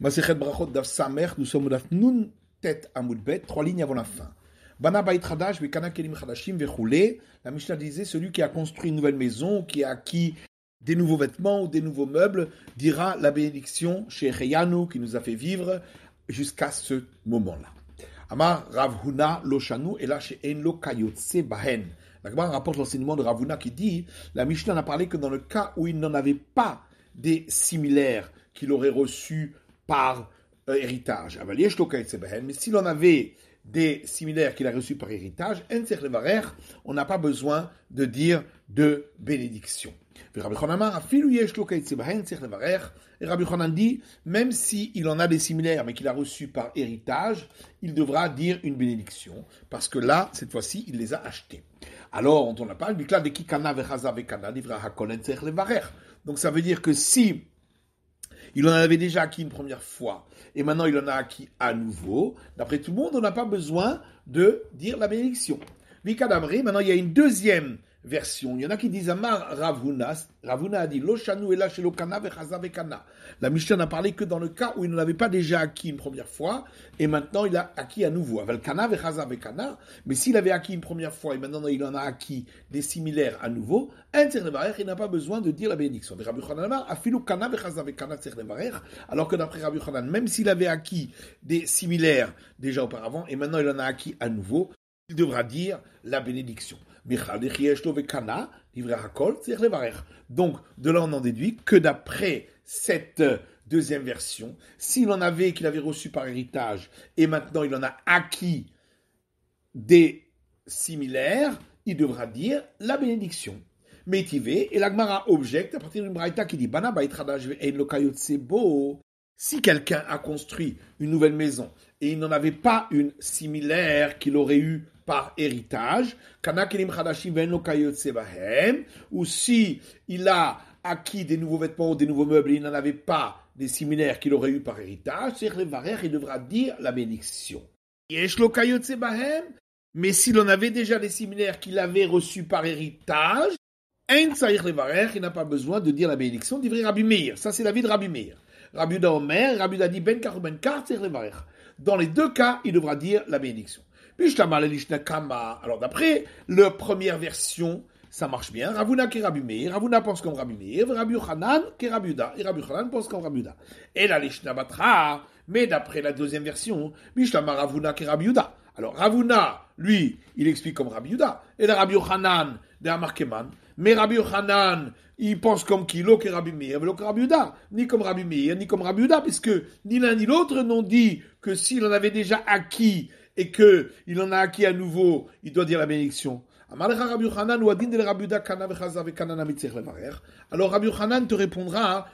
Maserhet Brachot Daf Samer, nous sommes Daf Nun Tet trois lignes avant la fin. Bana Kelim La Mishnah disait celui qui a construit une nouvelle maison, qui a acquis des nouveaux vêtements ou des nouveaux meubles, dira la bénédiction chez Reyano qui nous a fait vivre jusqu'à ce moment-là. Amar Ravhuna Loshanu et là chez Enlo Kayotse Bahen. La rapporte l'enseignement de Ravuna qui dit la Mishnah n'a parlé que dans le cas où il n'en avait pas des similaires qu'il aurait reçus par euh, héritage. Mais si l'on avait des similaires qu'il a reçus par héritage, on n'a pas besoin de dire de bénédiction. Et Rabbi Chonan dit, même s'il en a des similaires, mais qu'il a reçus par héritage, il devra dire une bénédiction, parce que là, cette fois-ci, il les a achetés. Alors, on n'a pas, donc ça veut dire que si il en avait déjà acquis une première fois. Et maintenant, il en a acquis à nouveau. D'après tout le monde, on n'a pas besoin de dire la bénédiction. cadavré, maintenant, il y a une deuxième il y en a qui disent Amar Ravuna. Ravuna a dit La Mishnah n'a parlé que dans le cas où il ne l'avait pas déjà acquis une première fois et maintenant il a acquis à nouveau. Avelkana vechazavekana. Mais s'il avait acquis une première fois et maintenant il en a acquis des similaires à nouveau, il n'a pas besoin de dire la bénédiction. Rabbi Alors que d'après Rabbi même s'il avait acquis des similaires déjà auparavant et maintenant il en a acquis à nouveau, il devra dire la bénédiction. Donc, de là, on en déduit que d'après cette euh, deuxième version, s'il en avait qu'il avait reçu par héritage et maintenant il en a acquis des similaires, il devra dire la bénédiction. Métivé, et l'Agmara objecte à partir d'une braïta qui dit Si quelqu'un a construit une nouvelle maison et il n'en avait pas une similaire qu'il aurait eue par héritage, ou si il a acquis des nouveaux vêtements ou des nouveaux meubles et il n'en avait pas des similaires qu'il aurait eu par héritage, il devra dire la bénédiction. Mais s'il en avait déjà des similaires qu'il avait reçus par héritage, il n'a pas besoin de dire la bénédiction, Rabbi Meir. Ça, c'est la vie de Rabbi Meir. Rabbi Omer, Rabbi dit Ben Kar Ben Kar, dans les deux cas, il devra dire la bénédiction. Alors d'après la première version, ça marche bien. Ravuna qui Ravuna pense comme Rabbi Meir, Rabbi qui Rabbi et pense comme Rabbi Et la Lishna Batra, mais d'après la deuxième version, Mishlama Ravuna qui Rabbi Alors Ravuna lui, il explique comme Rabbi Yuda. Et le Rabbi Yochanan, de Amarkeman. Mais Rabbi Yochanan, il pense comme qui L'autre que Rabbi Meir, mais Rabbi Yuda. Ni comme Rabbi Meir, ni comme Rabbi Yuda, puisque ni l'un ni l'autre n'ont dit que s'il en avait déjà acquis et que il en a acquis à nouveau, il doit dire la bénédiction. Alors Rabbi Yochanan te répondra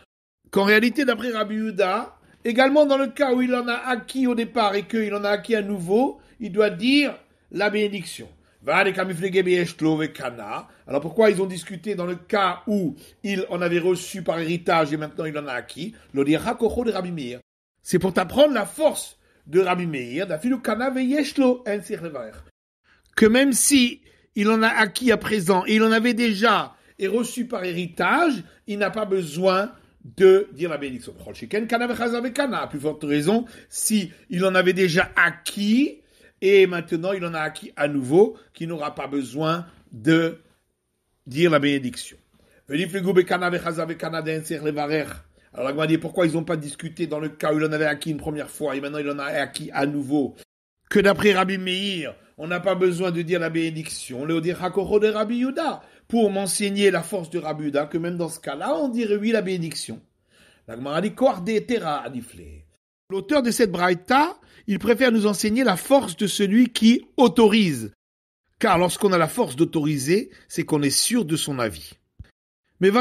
qu'en réalité, d'après Rabbi Yuda, également dans le cas où il en a acquis au départ et qu'il en a acquis à nouveau, il doit dire la bénédiction. Alors pourquoi ils ont discuté dans le cas où il en avait reçu par héritage et maintenant il en a acquis de C'est pour t'apprendre la force de Rabbi Meir, que même si il en a acquis à présent et il en avait déjà et reçu par héritage, il n'a pas besoin de dire la bénédiction. Plus forte raison, si il en avait déjà acquis et maintenant il en a acquis à nouveau, qu'il n'aura pas besoin de dire la bénédiction. Alors dit pourquoi ils n'ont pas discuté dans le cas où il en avait acquis une première fois et maintenant il en a acquis à nouveau Que d'après Rabbi Meir, on n'a pas besoin de dire la bénédiction. Le Rabbi pour m'enseigner la force de Rabbi Yuda que même dans ce cas-là, on dirait oui la bénédiction. L'auteur de cette braïta il préfère nous enseigner la force de celui qui autorise. Car lorsqu'on a la force d'autoriser, c'est qu'on est sûr de son avis. Mais On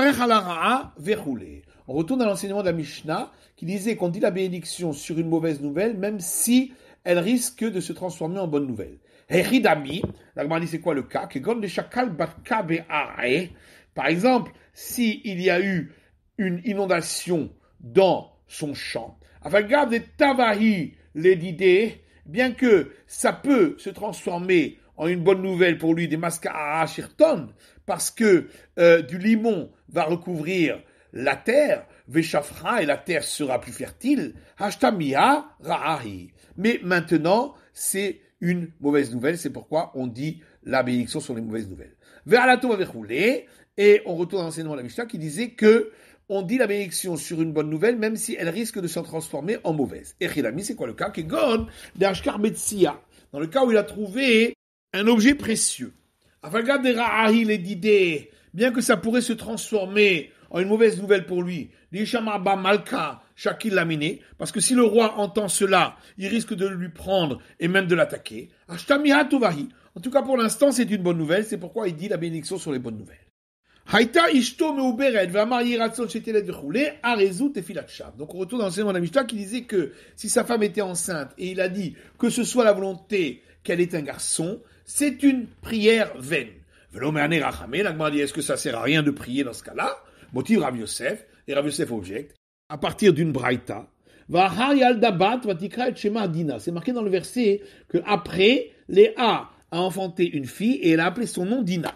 retourne à l'enseignement de la Mishnah qui disait qu'on dit la bénédiction sur une mauvaise nouvelle, même si elle risque de se transformer en bonne nouvelle. Heridami, la dit c'est quoi le cas Par exemple, s'il il y a eu une inondation dans son champ, avec garde tavahi l'idée, bien que ça peut se transformer en une bonne nouvelle pour lui des à Shirton, parce que euh, du limon va recouvrir la terre, Veshafra et la terre sera plus fertile, Hashtamia Ra'ari. Mais maintenant, c'est une mauvaise nouvelle, c'est pourquoi on dit la bénédiction sur les mauvaises nouvelles. Vers la roulé et on retourne à l'enseignement de la Mishnah qui disait que on dit la bénédiction sur une bonne nouvelle, même si elle risque de s'en transformer en mauvaise. Et c'est quoi le cas Kegon d'Ashkar dans le cas où il a trouvé un objet précieux. Bien que ça pourrait se transformer en une mauvaise nouvelle pour lui, Malka Shakil Laminé, parce que si le roi entend cela, il risque de lui prendre et même de l'attaquer. Ashtamiha En tout cas, pour l'instant, c'est une bonne nouvelle, c'est pourquoi il dit la bénédiction sur les bonnes nouvelles. Haïta Ishto Meuberet, va marier Ratson a résout et filat Donc on retourne dans l'enseignement de la qui disait que si sa femme était enceinte et il a dit que ce soit la volonté qu'elle ait un garçon, c'est une prière vaine. Rachamé, la dit est-ce que ça sert à rien de prier dans ce cas-là Motive Rav Yosef, et Rav Yosef objecte, à partir d'une Braïta, c'est marqué dans le verset que après, Léa a enfanté une fille et elle a appelé son nom Dina.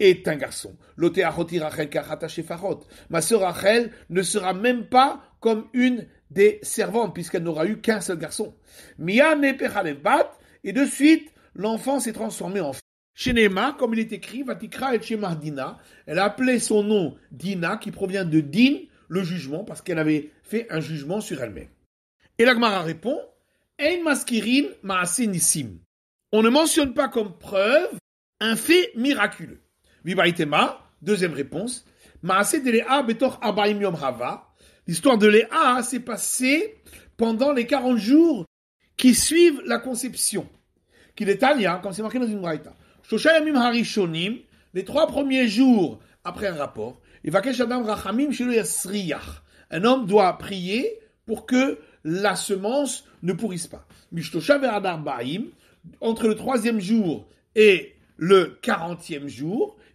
est un garçon. Ma sœur Rachel ne sera même pas comme une des servantes, puisqu'elle n'aura eu qu'un seul garçon. Mia Bat, et de suite, l'enfant s'est transformé en Shenema, comme il est écrit, Vatikra et Elle a appelé son nom Dina, qui provient de Din, le jugement, parce qu'elle avait fait un jugement sur elle-même. Et l'Agmara répond, Ein Maskirin On ne mentionne pas comme preuve un fait miraculeux. Vibaitema, deuxième réponse. Maase de Léa betor abaim yom hava. L'histoire de Léa s'est passée pendant les 40 jours qui suivent la conception. Qu'il est Tania, comme c'est marqué dans une braïta. yamim harishonim, les trois premiers jours après un rapport. Et vakesh adam rachamim shelo yasriyach. Un homme doit prier pour que la semence ne pourrisse pas. Mishtosha baim, entre le troisième jour et le quarantième jour,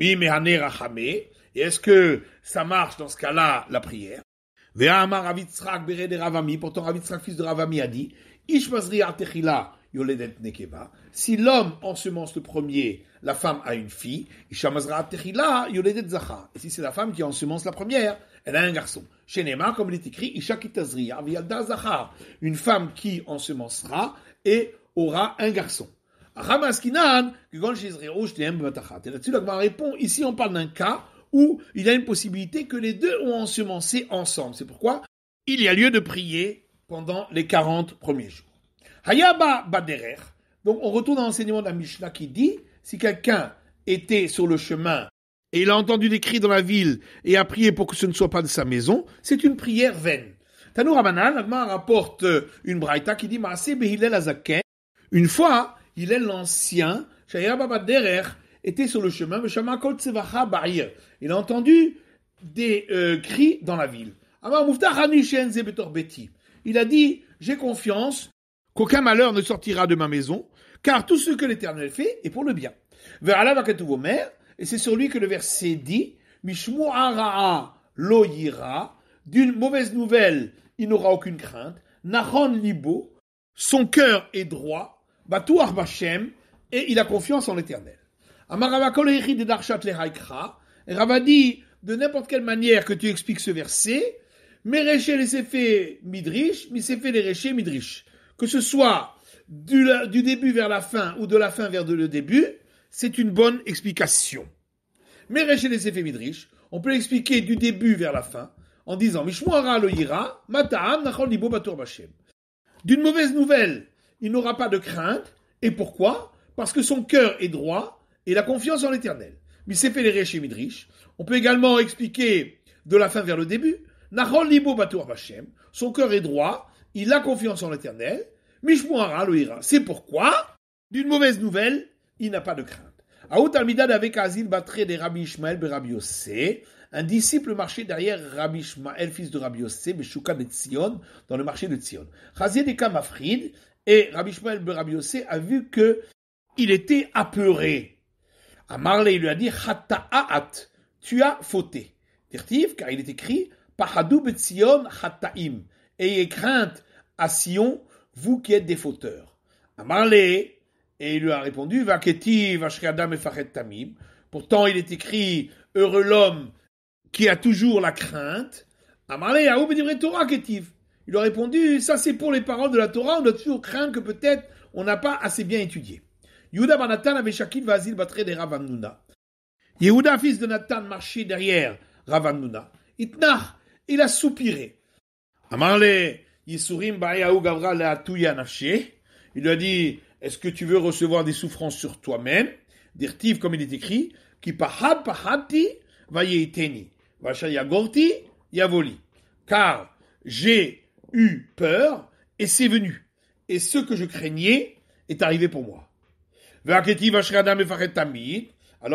Et est-ce que ça marche dans ce cas-là, la prière Pourtant, Ravitzrak, fils de Ravami, a dit Si l'homme ensemence le premier, la femme a une fille. Et si c'est la femme qui ensemence la première, elle a un garçon. Shenema, comme il est écrit, Une femme qui ensemencera et aura un garçon. Ramaskinan, Et là-dessus, la répond, ici on parle d'un cas où il y a une possibilité que les deux ont ensemencé ensemble. C'est pourquoi il y a lieu de prier pendant les 40 premiers jours. Hayaba Baderer. Donc on retourne à l'enseignement de la Mishnah qui dit, si quelqu'un était sur le chemin et il a entendu des cris dans la ville et a prié pour que ce ne soit pas de sa maison, c'est une prière vaine. Tanou Ramanan rapporte une braïta qui dit Une fois, il est l'ancien, était sur le chemin, il a entendu des euh, cris dans la ville. Il a dit, j'ai confiance qu'aucun malheur ne sortira de ma maison, car tout ce que l'Éternel fait est pour le bien. Et c'est sur lui que le verset dit, lo d'une mauvaise nouvelle, il n'aura aucune crainte. Nahon libo, son cœur est droit, Batuach Bashem, et il a confiance en l'éternel. Rava dit, de n'importe quelle manière que tu expliques ce verset, Mereshé les effets midrish, mis les midrish. Que ce soit du, du, début vers la fin ou de la fin vers le début, c'est une bonne explication. Mereche les effets midrish, on peut l'expliquer du début vers la fin en disant Mishmoara lo ira, mata'am nachol libo batur bashem. D'une mauvaise nouvelle, il n'aura pas de crainte. Et pourquoi Parce que son cœur est droit et la confiance en l'Éternel. Mais c'est fait les Midrish. On peut également expliquer de la fin vers le début. Son cœur est droit, il a confiance en l'Éternel. C'est pourquoi, d'une mauvaise nouvelle, il n'a pas de crainte. Aout avec azil batre de Rabbi Ishmael be un disciple marchait derrière Rabbi Shmael, euh, fils de Rabbi Yossé, ben dans le marché de Tzion. Razienika Mafrid et Rabbi Shmael de ben Rabbi a vu que il était apeuré. À Marley, il lui a dit tu as fauté. Dirtiv, car il est écrit Pahadou Betzion Ayez crainte à Sion, vous qui êtes des fauteurs. À Marley, et il lui a répondu keti, et Tamim. Pourtant, il est écrit Heureux l'homme qui a toujours la crainte, ben il a répondu, ça c'est pour les paroles de la Torah, on a toujours craindre que peut-être on n'a pas assez bien étudié. Yehuda ben Nathan avait Shakil Vazil de Ravanduna. Yehuda, fils de Nathan, marchait derrière Ravannouna. Itnah, il a soupiré. Amarle, Yisurim Bayahu Gavra Il lui a dit, est-ce que tu veux recevoir des souffrances sur toi-même? Dirtiv, comme il est écrit, qui pahad pahati va teni. Yavoli. Car j'ai eu peur et c'est venu. Et ce que je craignais est arrivé pour moi. Alors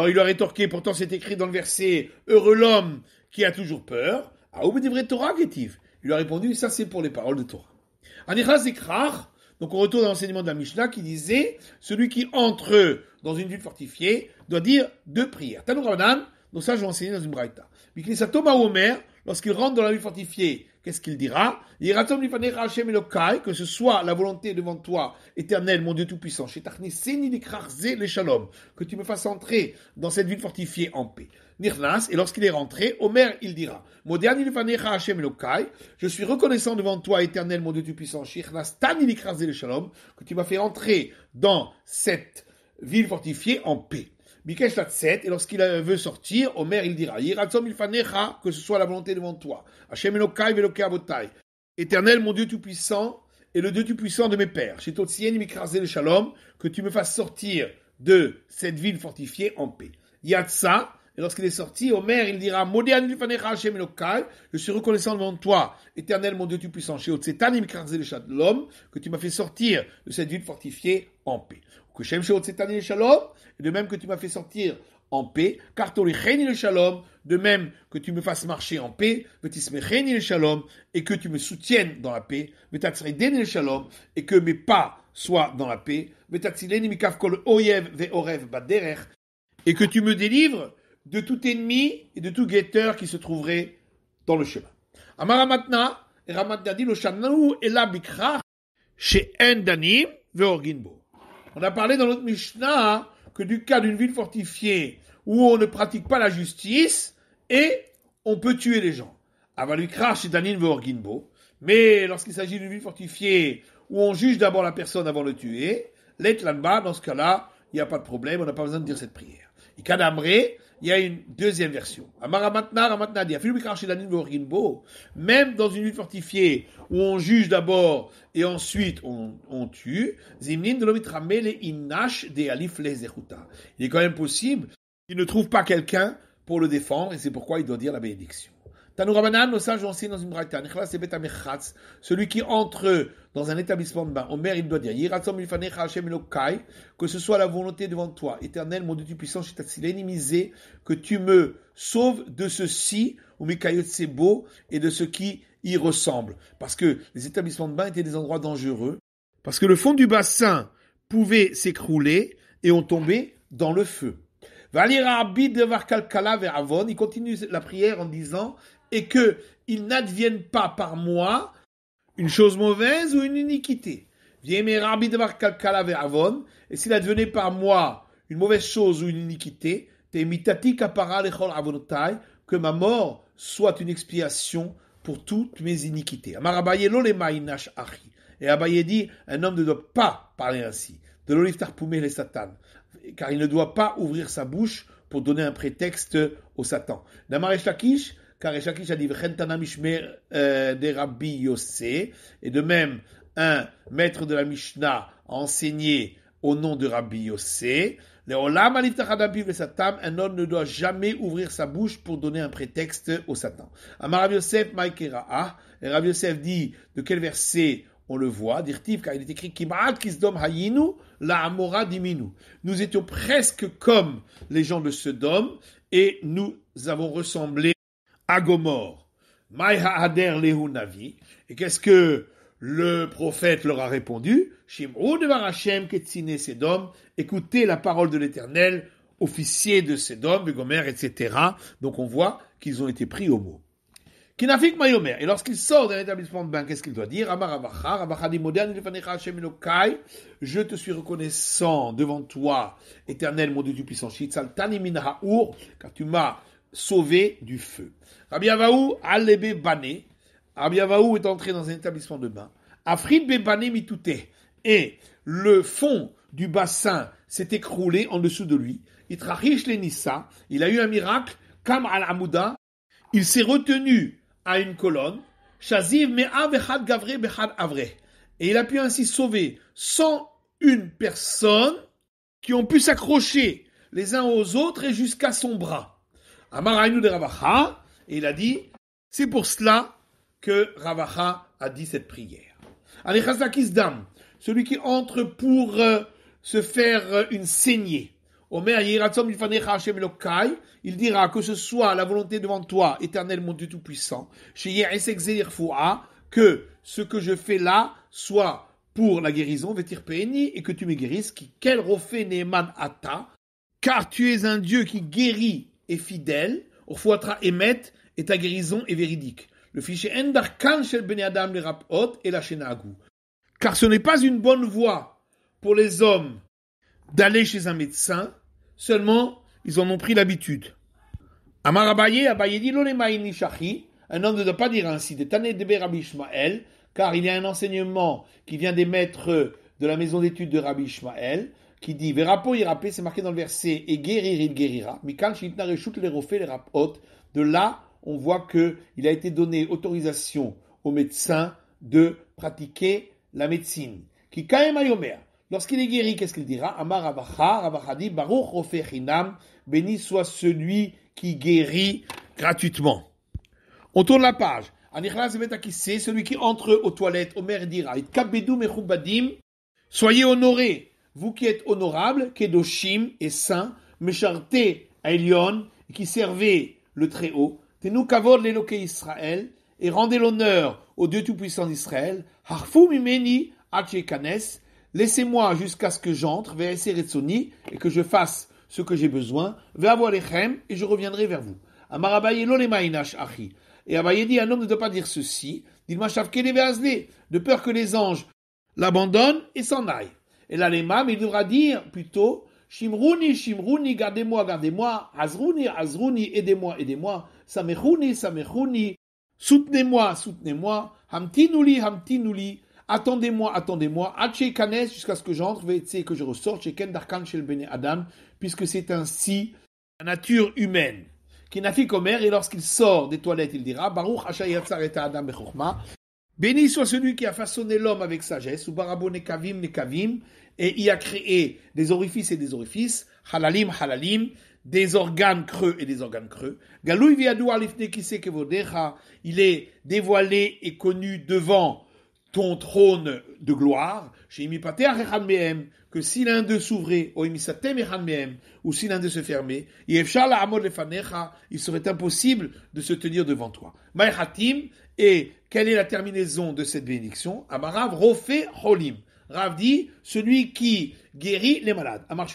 il a rétorqué, pourtant c'est écrit dans le verset Heureux l'homme qui a toujours peur. Ah, il lui a répondu, ça c'est pour les paroles de Torah. Donc on retourne à l'enseignement de la Mishnah qui disait celui qui entre dans une ville fortifiée doit dire deux prières. Donc ça, je vais enseigner dans une braïta. Biknisatoma Omer, lorsqu'il rentre dans la ville fortifiée, qu'est-ce qu'il dira Que ce soit la volonté devant toi, éternel, mon Dieu Tout-Puissant, que tu me fasses entrer dans cette ville fortifiée en paix. Nirnas, et lorsqu'il est rentré, Omer, il dira Je suis reconnaissant devant toi, éternel, mon Dieu Tout-Puissant, que tu m'as fait entrer dans cette ville fortifiée en paix. Bikesh et lorsqu'il euh, veut sortir, Omer il dira Yiratzom ilfanecha, que ce soit la volonté devant toi. Hashem Elokai veloke Abotai. Éternel, mon Dieu Tout-Puissant, et le Dieu Tout-Puissant de mes pères. Chez Totsien, m'écraser le shalom, que tu me fasses sortir de cette ville fortifiée en paix. Yatsa, et lorsqu'il est sorti, Omer, il dira Je suis reconnaissant devant toi, éternel mon Dieu tout-puissant, le chez que tu m'as fait sortir de cette ville fortifiée en paix shalom, de même que tu m'as fait sortir en paix, car le shalom, de même que tu me fasses marcher en paix, le shalom, et que tu me soutiennes dans la paix, le shalom, et que mes pas soient dans la paix, et que tu me délivres de tout ennemi et de tout guetteur qui se trouverait dans le chemin. Amaramatna, Ramatna Ramat le et la bikra, chez veorginbo. On a parlé dans notre Mishnah hein, que du cas d'une ville fortifiée où on ne pratique pas la justice et on peut tuer les gens. krash et Danin Vorginbo. Mais lorsqu'il s'agit d'une ville fortifiée où on juge d'abord la personne avant de le tuer, l'Etlanba, dans ce cas-là, il n'y a pas de problème, on n'a pas besoin de dire cette prière. Ikadamré, il y a une deuxième version. Même dans une ville fortifiée où on juge d'abord et ensuite on, on tue, il est quand même possible qu'il ne trouve pas quelqu'un pour le défendre et c'est pourquoi il doit dire la bénédiction. Rabbanan nos sages ont aussi dans une braïta. Celui qui entre dans un établissement de bain, mer il doit dire que ce soit la volonté devant toi. Éternel, mon Dieu puissant je que tu me sauves de ceci, ou et de ce qui y ressemble. Parce que les établissements de bain étaient des endroits dangereux. Parce que le fond du bassin pouvait s'écrouler et on tombait dans le feu. Il continue la prière en disant et que il n'advienne pas par moi une chose mauvaise ou une iniquité. Et s'il advenait par moi une mauvaise chose ou une iniquité, que ma mort soit une expiation pour toutes mes iniquités. Et Abaye dit, un homme ne doit pas parler ainsi. De les satan. Car il ne doit pas ouvrir sa bouche pour donner un prétexte au Satan car Eshaki a dit de Rabbi Yossé, et de même un maître de la Mishnah a enseigné au nom de Rabbi Yossé, le Olam et Satam, un homme ne doit jamais ouvrir sa bouche pour donner un prétexte au Satan. Amar Rabbi Yosef Maikera'a, Rabbi Yosef dit de quel verset on le voit, Tif, car il est écrit Kimaat kisdom hayinu, la amora diminu. Nous étions presque comme les gens de Sodome et nous avons ressemblé à Gomorre, navi. et qu'est-ce que le prophète leur a répondu écoutez la parole de l'Éternel, officier de Sedom, de etc. Donc on voit qu'ils ont été pris au mot. Kinafik Mayomer, et lorsqu'il sort d'un établissement de bain, qu'est-ce qu'il doit dire Je te suis reconnaissant devant toi, éternel mon Dieu du puissant car tu m'as sauvé du feu. Rabbi Avahu est entré dans un établissement de bain. Afrid Mitouté. Et le fond du bassin s'est écroulé en dessous de lui. il a eu un miracle, Kam al il s'est retenu à une colonne, Et il a pu ainsi sauver 101 personnes qui ont pu s'accrocher les uns aux autres et jusqu'à son bras et il a dit, c'est pour cela que Ravacha a dit cette prière. celui qui entre pour euh, se faire euh, une saignée. Omer il dira que ce soit la volonté devant toi, éternel mon Dieu Tout-Puissant, que ce que je fais là soit pour la guérison, Vetir et que tu me guérisses, Ata, car tu es un Dieu qui guérit et fidèle, Orfouatra émet et ta guérison est véridique. Le fichier Shel Adam le Rapot et la Shenagu. Car ce n'est pas une bonne voie pour les hommes d'aller chez un médecin, seulement ils en ont pris l'habitude. Amar Abaye, Abaye dit un homme ne doit pas dire ainsi, de car il y a un enseignement qui vient des maîtres de la maison d'études de Rabbi Ishmael, qui dit Verapo irapé, c'est marqué dans le verset, et guérir il guérira. Mikan reshut le refait les rapot. De là, on voit qu'il a été donné autorisation aux médecin de pratiquer la médecine. Qui a Yomer, Lorsqu'il est guéri, qu'est-ce qu'il dira Amar Abacha, Abachadi, Baruch Ofechinam, béni soit celui qui guérit gratuitement. On tourne la page. Anichlas c'est celui qui entre aux toilettes, Omer dira, et Kabedou mechubadim, soyez honorés, vous qui êtes honorables, d'Oshim et saint, Mesharté à Elion, qui servez le Très-Haut, Kavod Israël, et rendez l'honneur au Dieu Tout-Puissant d'Israël, Harfou Mimeni laissez-moi jusqu'à ce que j'entre, sonni et que je fasse ce que j'ai besoin, chems et je reviendrai vers vous. Et Abayedi dit, un homme ne doit pas dire ceci, dit de peur que les anges l'abandonnent et s'en aillent. Et il devra dire plutôt Shimruni, Shimruni, gardez-moi, gardez-moi. Azruni, Azruni, aidez-moi, aidez-moi. Samechuni, Samechuni, soutenez-moi, soutenez-moi. Hamtinuli, Hamtinuli, attendez-moi, attendez-moi. Haché jusqu'à ce que j'entre, et que je ressorte chez Ken Darkan, chez le Adam, puisque c'est ainsi la nature humaine. n'a qui fait qu'Omer, et lorsqu'il sort des toilettes, il dira Baruch Adam Béni soit celui qui a façonné l'homme avec sagesse, ou barabo nekavim nekavim, et y a créé des orifices et des orifices, halalim halalim, des organes creux et des organes creux. Galoui viadou alifne kevodecha, il est dévoilé et connu devant ton trône de gloire que si l'un d'eux s'ouvrait, ou si l'un d'eux se fermait, il serait impossible de se tenir devant toi. et quelle est la terminaison de cette bénédiction Amarav Rofe Holim. Rav dit, celui qui guérit les malades. Amar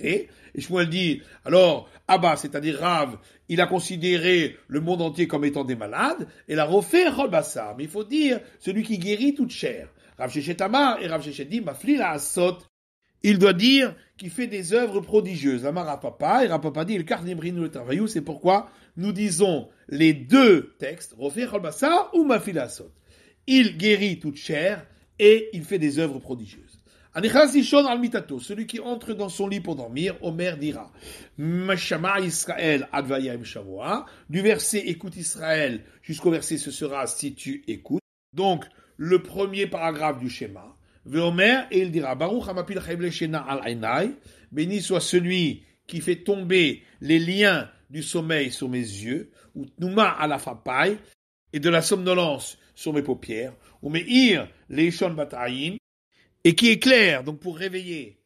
Et Shmuel dit, alors, Abba, c'est-à-dire Rav, il a considéré le monde entier comme étant des malades, et la refait ça. Mais il faut dire, celui qui guérit toute chair. Rav Amar et Rav dit Maflila Il doit dire qu'il fait des œuvres prodigieuses. Amar Papa et papa dit le travaillou. C'est pourquoi nous disons les deux textes, Rofé Cholbassa ou Maflila Asot. Il guérit toute chair et il fait des œuvres prodigieuses. al-mitato, celui qui entre dans son lit pour dormir, Omer dira, Mashama Israël advayaim shavua, du verset écoute Israël jusqu'au verset ce sera si tu écoutes. Donc, le premier paragraphe du schéma. Veomer, et il dira, Baruch al béni soit celui qui fait tomber les liens du sommeil sur mes yeux, ou la alafapai, et de la somnolence sur mes paupières, ou Meir et qui éclaire, donc pour réveiller,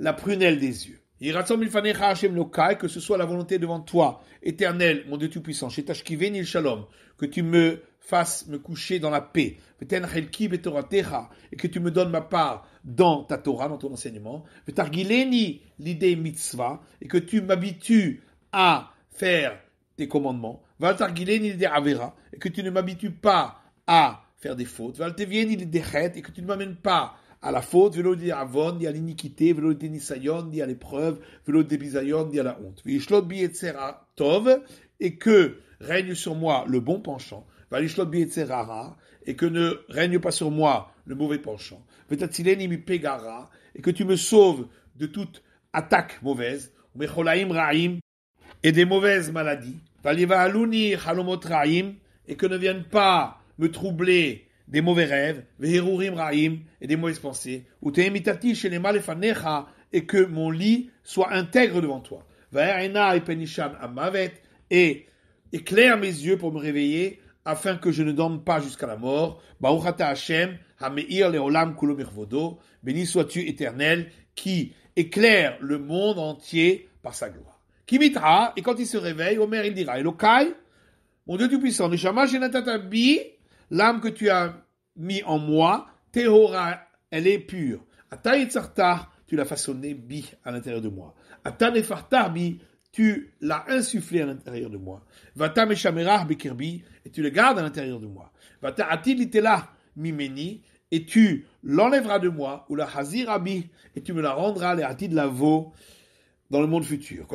la prunelle des yeux. Que ce soit la volonté devant toi, éternel, mon Dieu Tout-Puissant, que tu me fasse me coucher dans la paix. Et que tu me donnes ma part dans ta Torah, dans ton enseignement. l'idée Et que tu m'habitues à faire tes commandements. Et que tu ne m'habitues pas à faire des fautes. Et que tu ne m'amènes pas à la faute, velo avon, à l'iniquité, à l'épreuve, à la honte. et que règne sur moi le bon penchant, et que ne règne pas sur moi le mauvais penchant, et que tu me sauves de toute attaque mauvaise, et des mauvaises maladies, et que ne viennent pas me troubler des mauvais rêves, et des mauvaises pensées, et que mon lit soit intègre devant toi. Et éclaire mes yeux pour me réveiller, afin que je ne dorme pas jusqu'à la mort. Baruchata Hashem, Hameir Leolam béni sois-tu éternel, qui éclaire le monde entier par sa gloire. Kimitra, et quand il se réveille, Omer il dira, Elokai, mon Dieu Tout-Puissant, l'âme que tu as mis en moi, Tehora, elle est pure. tu l'as façonné bi à l'intérieur de moi. de bi, tu l'as insufflé à l'intérieur de moi. Vata meshamerah Bikirbi et tu le gardes à l'intérieur de moi. Vata atilitela mimeni, et tu l'enlèveras de moi, ou la hazirabi, et tu me la rendras, les de la veau, dans le monde futur.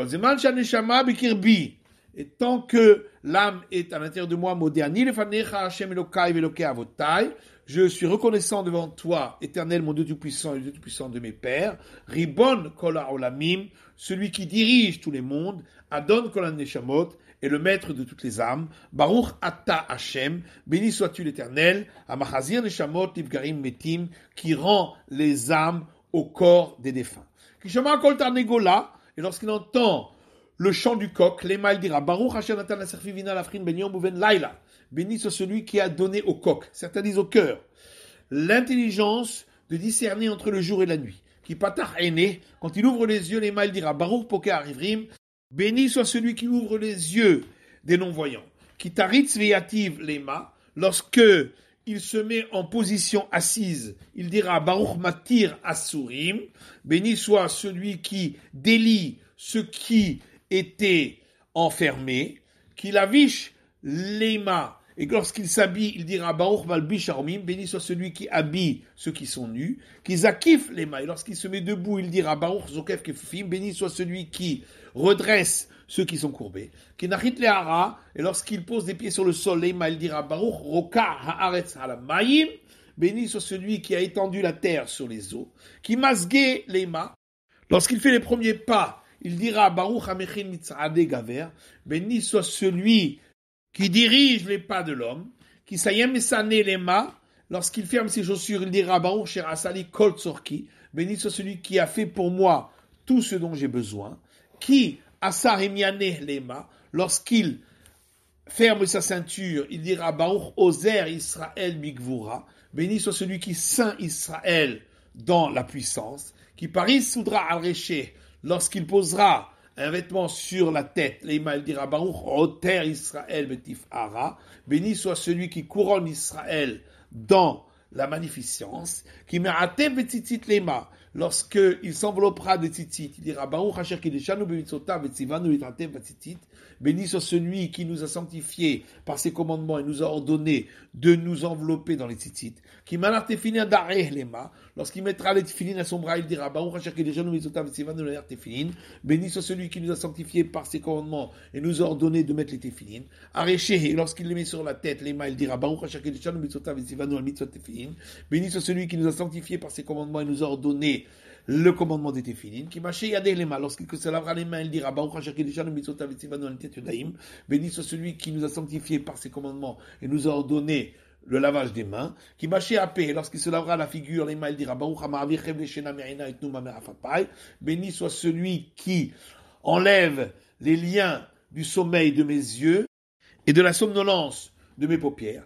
et tant que l'âme est à l'intérieur de moi, le le Hashem elokai votre avotai, je suis reconnaissant devant toi, éternel, mon Dieu Tout-Puissant et Dieu Tout-Puissant de mes pères. Ribon kola olamim, celui qui dirige tous les mondes. Adon kola neshamot, et le maître de toutes les âmes. Baruch ata Hashem, béni sois-tu l'éternel. Amachazir neshamot ibgarim metim, qui rend les âmes au corps des défunts. Kishama kol negola, et lorsqu'il entend le chant du coq, l'émail dira Baruch Hashem natana la serfivina lafrin ben yom laila. Béni soit celui qui a donné au coq, certains disent au cœur, l'intelligence de discerner entre le jour et la nuit. Qui patard est né, quand il ouvre les yeux, les mains, il dira Baruch Pokar béni soit celui qui ouvre les yeux des non-voyants. Qui taritz veyativ lema, lorsque il se met en position assise, il dira Baruch Matir Asurim, béni soit celui qui délie ce qui était enfermé, qu'il aviche lema et lorsqu'il s'habille, il dira Baruch Malbish Armim, béni soit celui qui habille ceux qui sont nus, qui zakif les Et lorsqu'il se met debout, il dira Baruch Zokef Ke'fim, béni soit celui qui redresse ceux qui sont courbés. Qui n'achit le et lorsqu'il pose des pieds sur le sol, les il dira Baruch Roka Haaretz Halamayim, béni soit celui qui a étendu la terre sur les eaux. Qui masgué les lorsqu'il fait les premiers pas, il dira Baruch Amechin Gaver, béni soit celui qui dirige les pas de l'homme, qui s'aime sané les lorsqu'il ferme ses chaussures, il dira Baruch Sherasali Kol béni soit celui qui a fait pour moi tout ce dont j'ai besoin, qui les Lema, lorsqu'il ferme sa ceinture, il dira Baruch Ozer Israël Migvura, béni soit celui qui saint Israël dans la puissance, qui Paris soudra al lorsqu'il posera un vêtement sur la tête. L'Imaël dira Baruch, Oter Israël, Betif Béni soit celui qui couronne Israël dans la magnificence, qui m'a raté Betitit Lema, lorsqu'il s'enveloppera de tzitzit, il dira Baruch Hashem Kedeshanu Bemitzotah Vetzivanu Itratev Vatzitzit, béni soit celui qui nous a sanctifié par ses commandements et nous a ordonné de nous envelopper dans les tzitzit, qui malar à dareh lema, lorsqu'il mettra les tefillin à son bras, il dira Baruch Hashem Kedeshanu Bemitzotah Vetzivanu Itratev béni soit celui qui nous a sanctifié par ses commandements et nous a ordonné de mettre les tefillin. Arécheh, lorsqu'il les met sur la tête, lema, il dira Baruch Hashem Kedeshanu Bemitzotah Vetzivanu Itratev tefillin. béni soit celui qui nous a sanctifié par ses commandements et nous a ordonné le commandement des qui mâchait yadé les mains. Lorsqu'il se lavera les mains, il dira, béni soit celui qui nous a sanctifié par ses commandements et nous a ordonné le lavage des mains, qui mâchait à paix, lorsqu'il se lavera la figure, les mains, il dira, béni soit celui qui enlève les liens du sommeil de mes yeux et de la somnolence de mes paupières.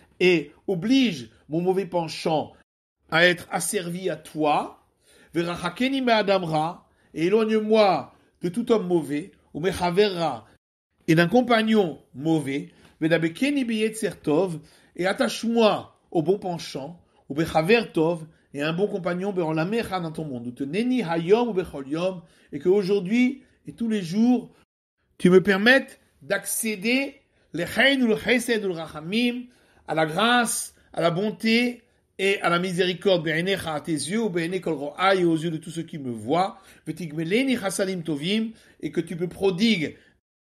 et oblige mon mauvais penchant à être asservi à toi, et éloigne-moi de tout homme mauvais, ou et d'un compagnon mauvais, et attache-moi au bon penchant, ou tov, et un bon compagnon dans ton monde, ou et que aujourd'hui et tous les jours, tu me permettes d'accéder les ou le ou le à la grâce, à la bonté et à la miséricorde, à tes yeux, et aux yeux de tous ceux qui me voient, et que tu me prodigues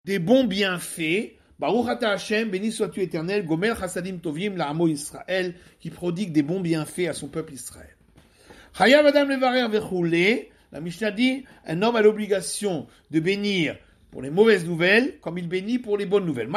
des bons bienfaits, Baruch Hashem, béni sois-tu éternel, Gomel Chassadim Tovim, l'Amo Israël, qui prodigue des bons bienfaits à son peuple Israël. Hayav Adam Levarer Vechoulé, la Mishnah dit, un homme a l'obligation de bénir pour les mauvaises nouvelles, comme il bénit pour les bonnes nouvelles.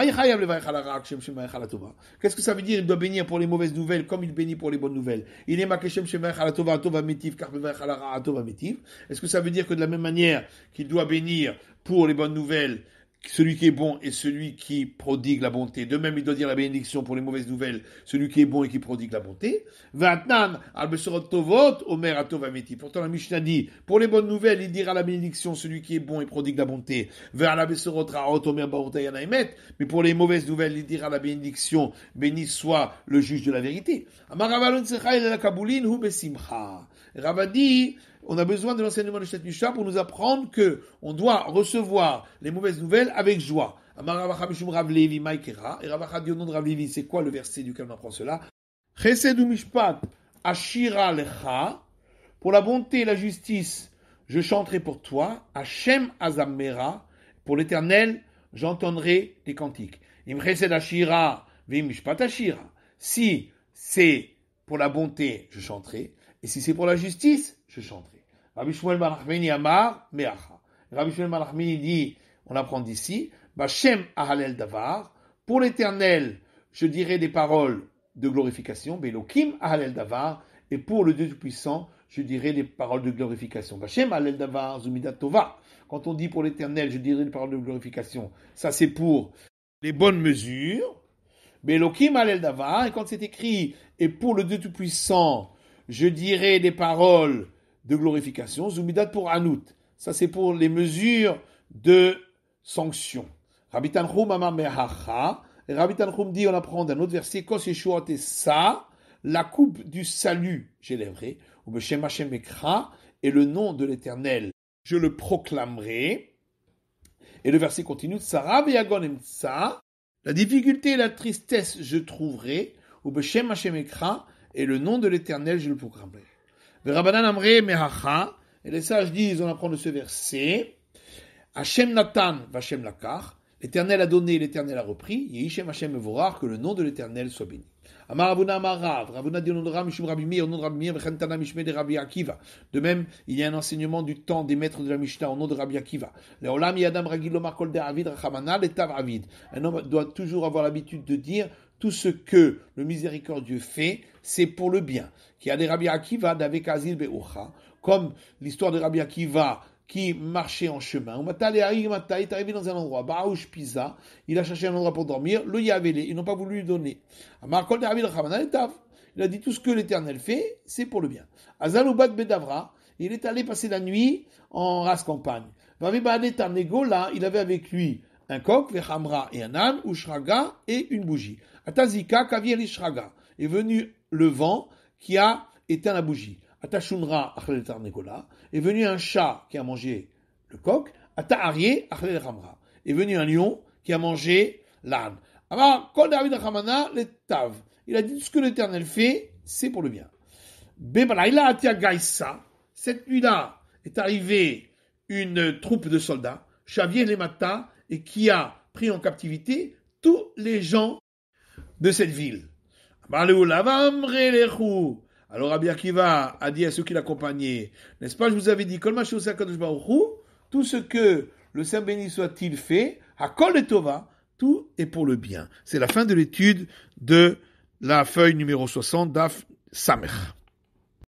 Qu'est-ce que ça veut dire Il doit bénir pour les mauvaises nouvelles, comme il bénit pour les bonnes nouvelles. Il Est-ce que ça veut dire que de la même manière qu'il doit bénir pour les bonnes nouvelles, celui qui est bon et celui qui prodigue la bonté. De même, il doit dire la bénédiction pour les mauvaises nouvelles, celui qui est bon et qui prodigue la bonté. Pourtant, la Mishnah dit, pour les bonnes nouvelles, il dira la bénédiction, celui qui est bon et prodigue la bonté. Mais pour les mauvaises nouvelles, il dira la bénédiction, béni soit le juge de la vérité on a besoin de l'enseignement de cette Mishnah pour nous apprendre que on doit recevoir les mauvaises nouvelles avec joie. Et c'est quoi le verset duquel on apprend cela Pour la bonté et la justice, je chanterai pour toi. Hashem azamera. Pour l'éternel, j'entendrai des cantiques. Ashira ashira. Si c'est pour la bonté, je chanterai. Et si c'est pour la justice, je chanterai. Rabbi Shmuel Amar Meacha. Rabbi Shmuel dit, on apprend d'ici, Bachem Ahalel Davar, pour l'éternel, je dirai des paroles de glorification, Belokim Ahalel Davar, et pour le Dieu Tout-Puissant, je dirai des paroles de glorification. B'ashem Ahalel Davar, Zumida Tova. Quand on dit pour l'éternel, je dirai des paroles de glorification, ça c'est pour les bonnes mesures. Belokim Ahalel Davar, et quand c'est écrit, et pour le Dieu Tout-Puissant, je dirai des paroles de glorification, Zumidat pour Anout. Ça, c'est pour les mesures de sanction. Rabbi Tanchum Amar Rabbi Tanchum dit, on apprend d'un autre verset, Kos Yeshua ça, la coupe du salut, j'élèverai, ou Meshem et le nom de l'Éternel, je le proclamerai. Et le verset continue, Sarabi Agonem, ça, la difficulté et la tristesse je trouverai, ou Beshem et le nom de l'Éternel je le proclamerai. Le Rabbanan Amre Mehacha, et les sages disent, on apprend de ce verset, Hachem Natan Vachem Lakar, l'Éternel a donné, l'Éternel a repris, Yehishem Hachem Evorar, que le nom de l'Éternel soit béni. Amar Avuna Amarav, Ravuna dit Mishum de Mishme de Rabbi Akiva. De même, il y a un enseignement du temps des maîtres de la Mishnah en nom de Rabbi Akiva. Le Olam Yadam Ragilomar Kolder Avid Rachamana, Avid. Un homme doit toujours avoir l'habitude de dire, tout ce que le miséricordieux fait, c'est pour le bien. Qui a des Rabbi Akiva d'avec Azil Be'ocha, comme l'histoire de Rabbi Akiva qui marchait en chemin. Il est arrivé dans un endroit, il a cherché un endroit pour dormir, le Yavele, ils n'ont pas voulu lui donner. Il a dit tout ce que l'Éternel fait, c'est pour le bien. Bedavra, il est allé passer la nuit en race campagne. Il avait avec lui un coq, vechamra et un âne, ou shraga et une bougie. Atazika kavir Ishraga est venu le vent qui a éteint la bougie. Atashunra le nekola est venu un chat qui a mangé le coq. Ataharié achlel est venu un lion qui a mangé l'âne. Alors, David le il a dit ce que l'Éternel fait, c'est pour le bien. cette nuit-là est arrivée une troupe de soldats. Xavier Lemata et qui a pris en captivité tous les gens de cette ville. Alors Rabbi Akiva a dit à ceux qui l'accompagnaient, n'est-ce pas, je vous avais dit, tout ce que le Saint béni soit-il fait, à Kol tout est pour le bien. C'est la fin de l'étude de la feuille numéro 60 d'Af Samer.